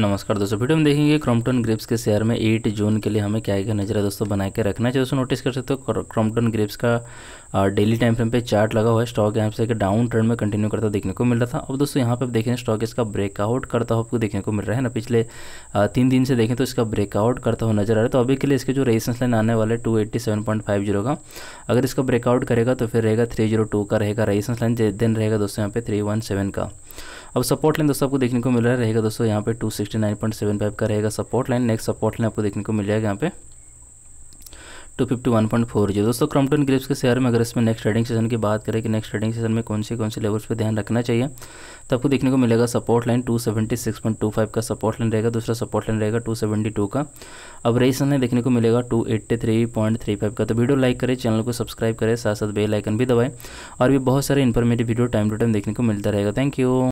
नमस्कार दोस्तों वीडियो में देखेंगे क्रॉम्पटन ग्रिप्स के शेयर में 8 जून के लिए हमें क्या क्या नजर है दोस्तों बना के रखना है दोस्तों नोटिस कर सकते हो क्रॉम्पटन ग्रिप्स का डेली टाइम फ्रेम पे चार्ट लगा हुआ है स्टॉक यहाँ से डाउन ट्रेंड में कंटिन्यू करता देखने को मिल रहा था अब दोस्तों यहाँ पे देखें स्टॉक इसका ब्रेकआउट करता हुआ आपको देखने को मिल रहा है ना पिछले तीन दिन से देखें तो इसका ब्रेकआउट करता हुआ नजर आ रहा है तो अभी के लिए इसके जो रेजिस्टेंस लाइन आने वाले टू का अगर इसका ब्रेकआउट करेगा तो फिर रहेगा थ्री का रहेगा रेजिस्टेंस लाइन देन रहेगा दोस्तों यहाँ पे थ्री का अब सपोर्ट लाइन दोस्तों आपको देखने को मिल रहा रहेगा दोस्तों यहाँ पे 269.75 का रहेगा support line next support line आपको देखने को मिल जाएगा यहाँ पे two fifty one point four जी दोस्तों क्रॉम्पटन ग्रिप्स के शेयर में अगर इसमें नेक्स्ट ट्रेडिंग सेशन की बात करें कि नेक्स्ट ट्रेडिंग सेशन में कौन से कौन से लेवल्स पे ध्यान रखना चाहिए तो आपको देखने को मिलेगा support line two seventy six point two five का सपोर्ट लाइन रहेगा दूसरा सपोर्ट लाइन रहेगा टू सेवेंटी टू का अब रेसन है देखने को मिलेगा two eighty three point three five का तो वीडियो लाइक करें चैनल को सब्सक्राइब करें साथ साथ बेल आइकन भी दबाएं और भी बहुत सारे informative video time to time देखने को मिलता रहेगा थैंक यू